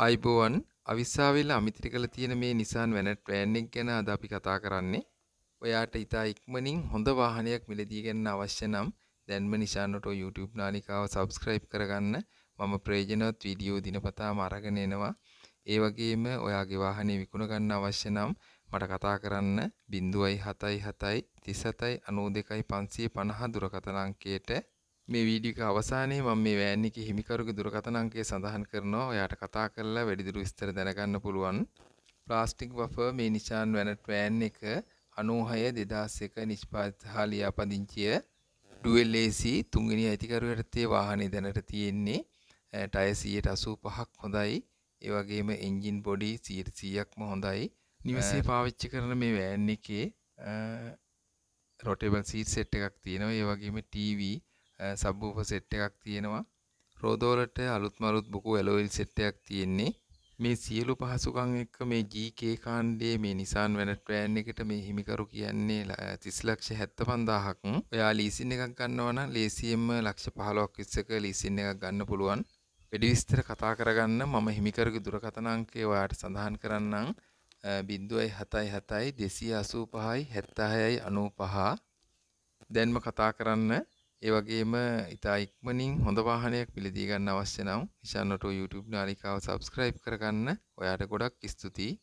අයිබෝවන් අවිස්සාවෙල්ල අමිත්‍රිකල තියෙන මේ නිසාන් වැනැට් වෑන්නෙක් ගැන අද අපි කතා කරන්නේ ඔයාට ඉතා ඉක්මනින් හොඳ වාහනයක් මිලදී ගන්න අවශ්‍ය නම් දැන්ම නිශානට YouTube නාලිකාව සබස්ක්‍රයිබ් කරගන්න මම ප්‍රේජනවත් වීඩියෝ දිනපතා මරගෙන එනවා ඒ වගේම ඔයාගේ වාහනේ විකුණ ගන්න අවශ්‍ය නම් මට කතා කරන්න බිඳුවයි හතයි හතයි තිසතයි අනෝ දෙකයි පන්සිය පණහ දුරකතනංකයට මේ වීඩියෝක අවසානයේ මම මේ වෑන් එකේ හිමිකරුගේ දුරකථන අංකය සඳහන් කරනවා. ඔයාට කතා කරලා වැඩිදුර විස්තර දැනගන්න පුළුවන්. ප්ලාස්ටික් වෆර් මේ නිශාන් වැනට් වෑන් එක 96 2001 නිෂ්පාදිත හා ලියාපදිංචිය ඩුවෙල් AC තුන්වෙනි අයිතිකරු යටතේ වාහනේ දැනට තියෙන්නේ. ටයර් 185ක් හොඳයි. ඒ වගේම එන්ජින් බොඩි 100%ක්ම හොඳයි. නිවසේ පාවිච්චි කරන මේ වෑන් එකේ රොටේබල් සීට් සෙට් එකක් තියෙනවා. ඒ වගේම ටීවී සබ්බූප සෙට් එකක් තියෙනවා රෝදෝලට අලුත්ම අලුත් බොකු ඇලෝයිල් සෙට් එකක් තියෙන්නේ මේ සියලු පහසුකම් එක්ක මේ GK කාණ්ඩයේ මේ Nissan Venet brand එකට මේ හිමිකරු කියන්නේ 30 ලක්ෂ 75000ක්. ඔයා ලීසින් එකක් ගන්නවා නම් ලේසියෙන්ම ලක්ෂ 15ක් ඉස්සක ලීසින් එකක් ගන්න පුළුවන්. වැඩි විස්තර කතා කරගන්න මම හිමිකරුගේ දුරකථන අංකය ඔයාට සඳහන් කරන්නම් 077 285 7695. දැන්ම කතා කරන්න ඒ වගේම ඉතා ඉක්මනින් හොඳ වාහනයක් පිළිදී ගන්න අවශ්‍ය නම් නිසන්නට YouTube නාලිකාව subscribe කරගන්න ඔයාට ගොඩක් ස්තුතියි